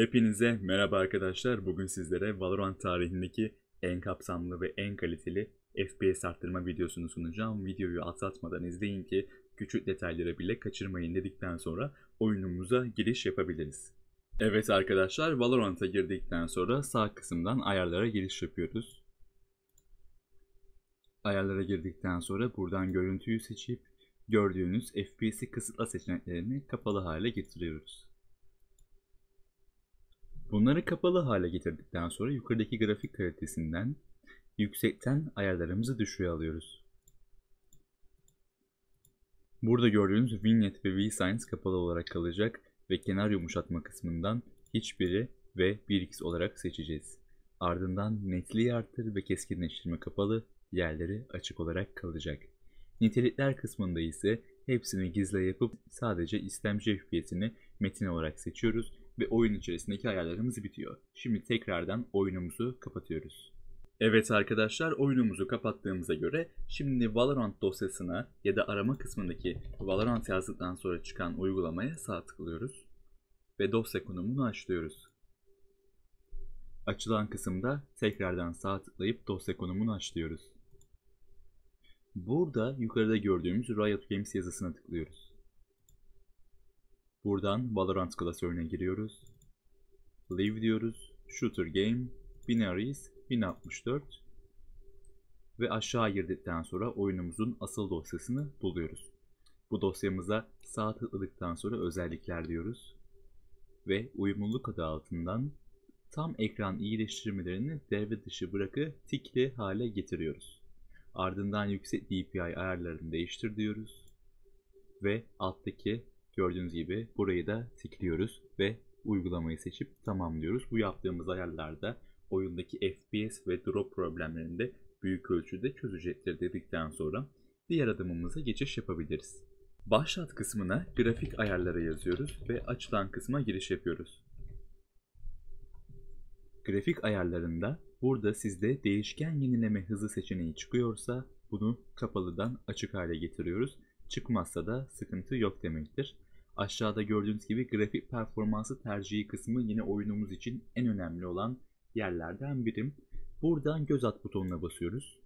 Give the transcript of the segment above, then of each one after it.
Hepinize merhaba arkadaşlar. Bugün sizlere Valorant tarihindeki en kapsamlı ve en kaliteli FPS arttırma videosunu sunacağım. Videoyu atlatmadan izleyin ki küçük detaylara bile kaçırmayın dedikten sonra oyunumuza giriş yapabiliriz. Evet arkadaşlar Valorant'a girdikten sonra sağ kısımdan ayarlara giriş yapıyoruz. Ayarlara girdikten sonra buradan görüntüyü seçip gördüğünüz FPS'i kısıtla seçeneklerini kapalı hale getiriyoruz. Bunları kapalı hale getirdikten sonra yukarıdaki grafik kalitesinden yüksekten ayarlarımızı düşüğe alıyoruz. Burada gördüğünüz vignette ve v-signs kapalı olarak kalacak ve kenar yumuşatma kısmından hiçbiri ve 1x olarak seçeceğiz. Ardından netliği arttır ve keskinleştirme kapalı, yerleri açık olarak kalacak. Nitelikler kısmında ise hepsini gizle yapıp sadece istemci hüviyetini metin olarak seçiyoruz ve oyun içerisindeki ayarlarımız bitiyor. Şimdi tekrardan oyunumuzu kapatıyoruz. Evet arkadaşlar oyunumuzu kapattığımıza göre şimdi Valorant dosyasına ya da arama kısmındaki Valorant yazdıktan sonra çıkan uygulamaya sağ tıklıyoruz ve dosya konumunu açlıyoruz. Açılan kısımda tekrardan sağ tıklayıp dosya konumunu açlıyoruz. Burada yukarıda gördüğümüz Riot Games yazısına tıklıyoruz. Buradan Valorant klasörüne giriyoruz. Live diyoruz. Shooter Game. Binaries 1064. Ve aşağı girdikten sonra oyunumuzun asıl dosyasını buluyoruz. Bu dosyamıza sağ tıkladıktan sonra özellikler diyoruz. Ve uyumluluk adı altından tam ekran iyileştirmelerini devre dışı bırakı tikli hale getiriyoruz. Ardından yüksek DPI ayarlarını değiştir diyoruz. Ve alttaki Gördüğünüz gibi burayı da tıklıyoruz ve uygulamayı seçip tamam diyoruz. Bu yaptığımız ayarlarda oyundaki FPS ve drop problemlerini de büyük ölçüde çözecektir dedikten sonra diğer adımımıza geçiş yapabiliriz. Başlat kısmına grafik ayarları yazıyoruz ve açılan kısma giriş yapıyoruz. Grafik ayarlarında burada sizde değişken yenileme hızı seçeneği çıkıyorsa bunu kapalıdan açık hale getiriyoruz çıkmazsa da sıkıntı yok demektir. Aşağıda gördüğünüz gibi grafik performansı tercihi kısmı yine oyunumuz için en önemli olan yerlerden birim. Buradan göz at butonuna basıyoruz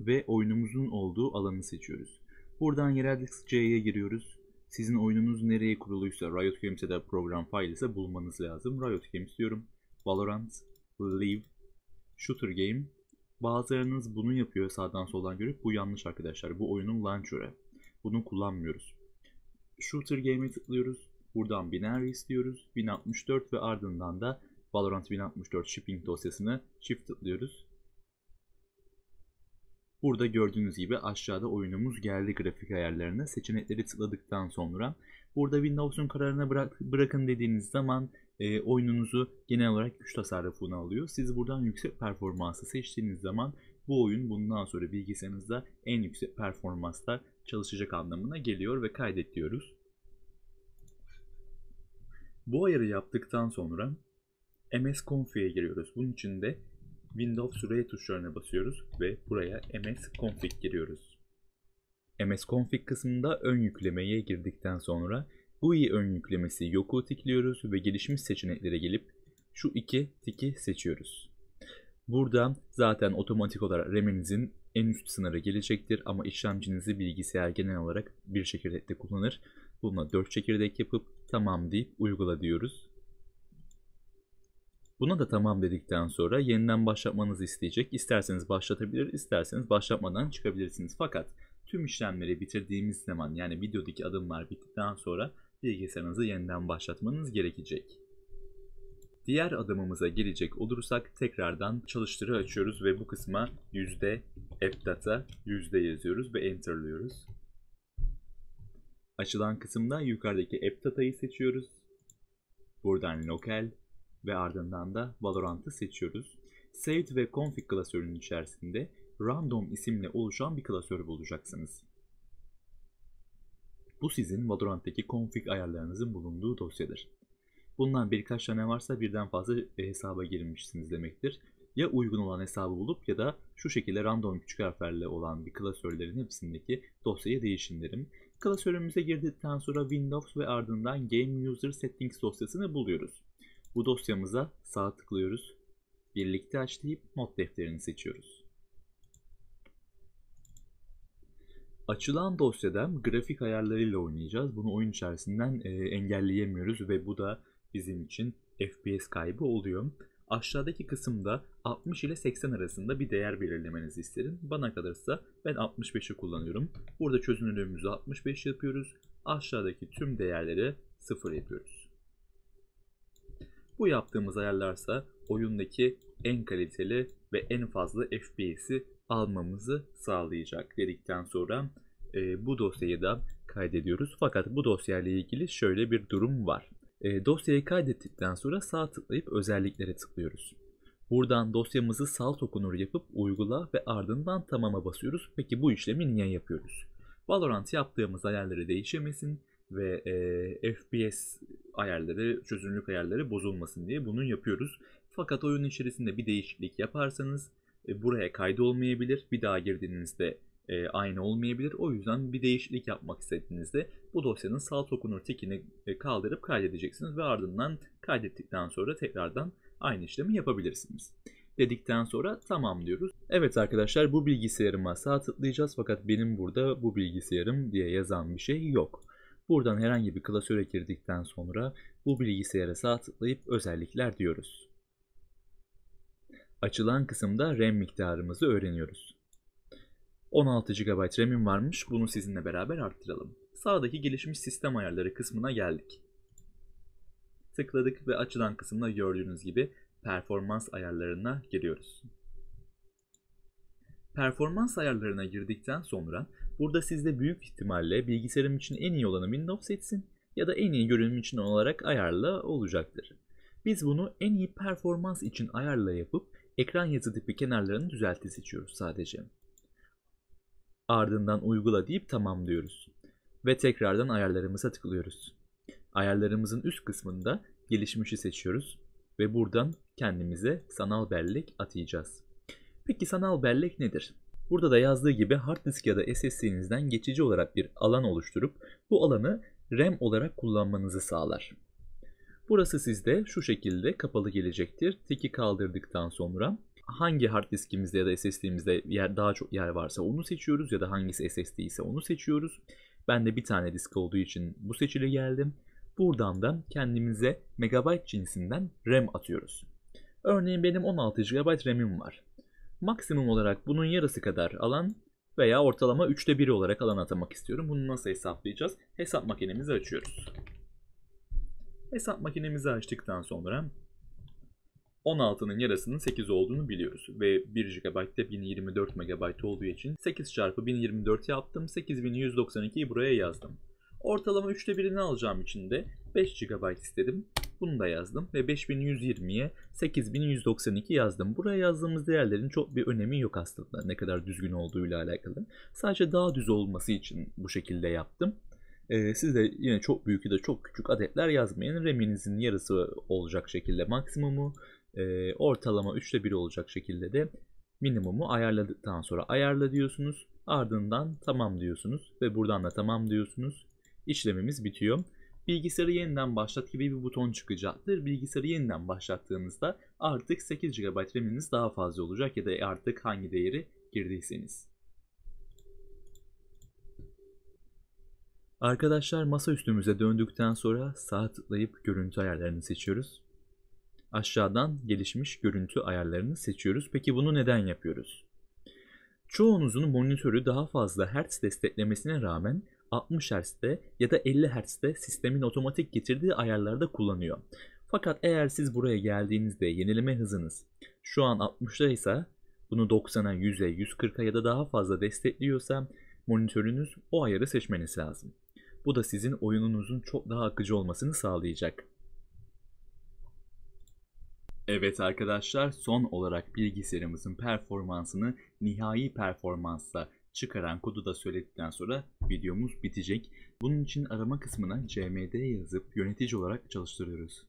ve oyunumuzun olduğu alanı seçiyoruz. Buradan Yereldix C'ye giriyoruz. Sizin oyununuz nereye kuruluysa Riot Games ya program fail ise bulmanız lazım. Riot Games diyorum. Valorant, Live, Shooter Game Bazılarınız bunu yapıyor sağdan soldan görüp. Bu yanlış arkadaşlar. Bu oyunun launcher'ı. Bunu kullanmıyoruz. Shooter Game'e tıklıyoruz. Buradan binary istiyoruz. 1064 ve ardından da Valorant 1064 shipping dosyasını çift tıklıyoruz. Burada gördüğünüz gibi aşağıda oyunumuz geldi grafik ayarlarına. Seçenekleri tıkladıktan sonra burada Windows'un kararına bırak, bırakın dediğiniz zaman e, oyununuzu genel olarak güç tasarrufuna alıyor. Siz buradan yüksek performansı seçtiğiniz zaman bu oyun bundan sonra bilgisayarınızda en yüksek performansta çalışacak anlamına geliyor ve kaydet diyoruz. Bu ayarı yaptıktan sonra MS Config'e giriyoruz. Bunun için de Windows süreye tuşlarına basıyoruz ve buraya msconfig giriyoruz. msconfig kısmında ön yüklemeye girdikten sonra GUI ön yüklemesi yoku tıklıyoruz ve gelişmiş seçeneklere gelip şu iki tiki seçiyoruz. Burada zaten otomatik olarak RAM'inizin en üst sınırı gelecektir ama işlemcinizi bilgisayar genel olarak bir çekirdekte kullanır. Buna 4 çekirdek yapıp tamam deyip uygula diyoruz. Buna da tamam dedikten sonra yeniden başlatmanızı isteyecek. İsterseniz başlatabilir, isterseniz başlatmadan çıkabilirsiniz. Fakat tüm işlemleri bitirdiğimiz zaman yani videodaki adımlar bittikten sonra bilgisayarınızı yeniden başlatmanız gerekecek. Diğer adımımıza gelecek olursak tekrardan çalıştırı açıyoruz ve bu kısma yüzde appdata yüzde yazıyoruz ve enterlıyoruz. Açılan kısımdan yukarıdaki appdata'yı seçiyoruz. Buradan lokal ve ardından da Valorant'ı seçiyoruz. Saved ve Config klasörünün içerisinde Random isimle oluşan bir klasör bulacaksınız. Bu sizin Valorant'taki config ayarlarınızın bulunduğu dosyadır. Bundan birkaç tane varsa birden fazla e, hesaba girmişsiniz demektir. Ya uygun olan hesabı bulup ya da şu şekilde random küçük harflerle olan bir klasörlerin hepsindeki dosyaya değişin derim. Klasörümüze girdikten sonra Windows ve ardından Game User Settings dosyasını buluyoruz. Bu dosyamıza sağ tıklıyoruz. Birlikte aç deyip not defterini seçiyoruz. Açılan dosyada grafik ayarlarıyla oynayacağız. Bunu oyun içerisinden e, engelleyemiyoruz ve bu da bizim için FPS kaybı oluyor. Aşağıdaki kısımda 60 ile 80 arasında bir değer belirlemenizi isterim. Bana kalırsa ben 65'i kullanıyorum. Burada çözünürlüğümüzü 65 yapıyoruz. Aşağıdaki tüm değerleri 0 yapıyoruz. Bu yaptığımız ayarlarsa oyundaki en kaliteli ve en fazla FPS'i almamızı sağlayacak dedikten sonra e, bu dosyayı da kaydediyoruz. Fakat bu dosyayla ilgili şöyle bir durum var. E, dosyayı kaydettikten sonra sağ tıklayıp özelliklere tıklıyoruz. Buradan dosyamızı salt okunur yapıp uygula ve ardından tamama basıyoruz. Peki bu işlemi niye yapıyoruz? Valorant yaptığımız ayarları değişemesin ve e, FPS ayarları, çözünürlük ayarları bozulmasın diye bunu yapıyoruz. Fakat oyun içerisinde bir değişiklik yaparsanız e, buraya kaydı olmayabilir. Bir daha girdiğinizde e, aynı olmayabilir. O yüzden bir değişiklik yapmak istediğinizde bu dosyanın sağ dokunur tikini e, kaldırıp kaydedeceksiniz ve ardından kaydettikten sonra tekrardan aynı işlemi yapabilirsiniz. Dedikten sonra tamam diyoruz. Evet arkadaşlar bu bilgisayarıma sağ tıklayacağız fakat benim burada bu bilgisayarım diye yazan bir şey yok. Buradan herhangi bir klasöre girdikten sonra bu bilgisayara sağ özellikler diyoruz. Açılan kısımda RAM miktarımızı öğreniyoruz. 16 GB RAM'im varmış. Bunu sizinle beraber arttıralım. Sağdaki gelişmiş sistem ayarları kısmına geldik. Tıkladık ve açılan kısımda gördüğünüz gibi performans ayarlarına giriyoruz. Performans ayarlarına girdikten sonra burada sizde büyük ihtimalle bilgisayarım için en iyi olanı Windows seçsin ya da en iyi görünüm için olarak ayarla olacaktır. Biz bunu en iyi performans için ayarla yapıp ekran yazı tipi kenarlarını düzelti seçiyoruz sadece. Ardından uygula deyip tamam diyoruz. Ve tekrardan ayarlarımıza tıklıyoruz. Ayarlarımızın üst kısmında gelişmişi seçiyoruz ve buradan kendimize sanal bellek atayacağız. Peki sanal bellek nedir? Burada da yazdığı gibi hard disk ya da SSD'nizden geçici olarak bir alan oluşturup bu alanı RAM olarak kullanmanızı sağlar. Burası sizde şu şekilde kapalı gelecektir. Teki kaldırdıktan sonra hangi hard diskimizde ya da SSD'mizde yer, daha çok yer varsa onu seçiyoruz ya da hangisi SSD ise onu seçiyoruz. Ben de bir tane disk olduğu için bu seçili geldim. Buradan da kendimize megabyte cinsinden RAM atıyoruz. Örneğin benim 16 GB RAM'im var maksimum olarak bunun yarısı kadar alan veya ortalama 3'te 1 olarak alan atamak istiyorum. Bunu nasıl hesaplayacağız? Hesap makinemizi açıyoruz. Hesap makinemizi açtıktan sonra 16'nın yarısının 8 olduğunu biliyoruz. Ve 1 GB'de 1024 MB olduğu için 8 çarpı 1024 yaptım. 8192'yi buraya yazdım. Ortalama 3'te 1'ini alacağım için de 5 GB istedim. Bunu da yazdım ve 5120'ye 8192 yazdım. Buraya yazdığımız değerlerin çok bir önemi yok aslında ne kadar düzgün olduğuyla alakalı. Sadece daha düz olması için bu şekilde yaptım. Ee, siz de yine çok büyük ya da çok küçük adetler yazmayın. Reminizin yarısı olacak şekilde maksimumu, e, ortalama 3'te 1 olacak şekilde de minimumu ayarladıktan sonra ayarla diyorsunuz. Ardından tamam diyorsunuz ve buradan da tamam diyorsunuz. İşlemimiz bitiyor bilgisayarı yeniden başlat gibi bir buton çıkacaktır. Bilgisayarı yeniden başlattığınızda artık 8 GB RAM'iniz daha fazla olacak ya da artık hangi değeri girdiyseniz. Arkadaşlar masa üstümüze döndükten sonra sağ tıklayıp görüntü ayarlarını seçiyoruz. Aşağıdan gelişmiş görüntü ayarlarını seçiyoruz. Peki bunu neden yapıyoruz? Çoğunuzun monitörü daha fazla hertz desteklemesine rağmen 60 Hz'de ya da 50 Hz'de sistemin otomatik getirdiği ayarlarda kullanıyor. Fakat eğer siz buraya geldiğinizde yenileme hızınız şu an 60'da ise bunu 90'a, 100'e, 140'a ya da daha fazla destekliyorsa monitörünüz o ayarı seçmeniz lazım. Bu da sizin oyununuzun çok daha akıcı olmasını sağlayacak. Evet arkadaşlar son olarak bilgisayarımızın performansını nihai performansla Çıkaran kodu da söyledikten sonra videomuz bitecek. Bunun için arama kısmına cmd yazıp yönetici olarak çalıştırıyoruz.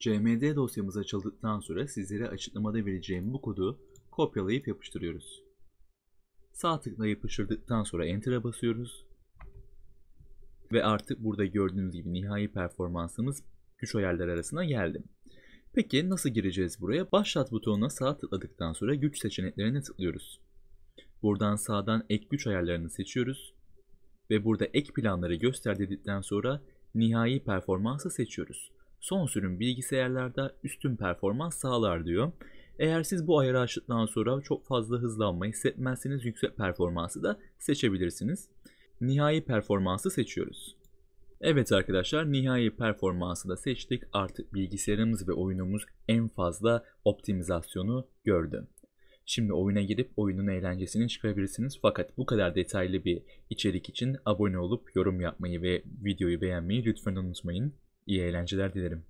CMD dosyamıza açıldıktan sonra sizlere açıklamada vereceğim bu kodu kopyalayıp yapıştırıyoruz. Sağ tıkla yapıştırdıktan sonra Enter'a basıyoruz. Ve artık burada gördüğünüz gibi nihai performansımız güç ayarları arasına geldim. Peki nasıl gireceğiz buraya? Başlat butonuna sağ tıkladıktan sonra güç seçeneklerine tıklıyoruz. Buradan sağdan ek güç ayarlarını seçiyoruz ve burada ek planları göster dedikten sonra nihai performansı seçiyoruz. Son sürüm bilgisayarlarda üstün performans sağlar diyor. Eğer siz bu ayarı açtıktan sonra çok fazla hızlanma hissetmezseniz yüksek performansı da seçebilirsiniz. Nihai performansı seçiyoruz. Evet arkadaşlar nihai performansı da seçtik. Artık bilgisayarımız ve oyunumuz en fazla optimizasyonu gördü. Şimdi oyuna girip oyunun eğlencesini çıkarabilirsiniz. Fakat bu kadar detaylı bir içerik için abone olup yorum yapmayı ve videoyu beğenmeyi lütfen unutmayın. İyi eğlenceler dilerim.